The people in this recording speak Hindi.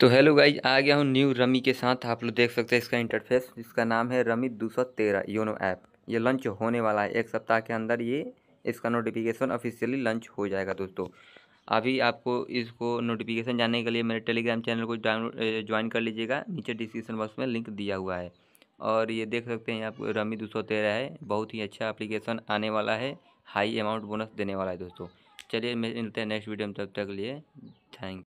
तो हेलो गाइज आ गया हूँ न्यू रमी के साथ आप लोग देख सकते हैं इसका इंटरफेस जिसका नाम है रमी दो सौ तेरह योनो ऐप ये लॉन्च होने वाला है एक सप्ताह के अंदर ये इसका नोटिफिकेशन ऑफिशियली लॉन्च हो जाएगा दोस्तों अभी आपको इसको नोटिफिकेशन जानने के लिए मेरे टेलीग्राम चैनल को ज्वाइन कर लीजिएगा नीचे डिस्क्रिप्शन बॉक्स में लिंक दिया हुआ है और ये देख सकते हैं आप रमी दो सौ तेरह है बहुत ही अच्छा अप्लीकेशन आने वाला है हाई अमाउंट बोनस देने वाला है दोस्तों चलिए मिलते हैं नेक्स्ट वीडियो में तब तक लिए थैंक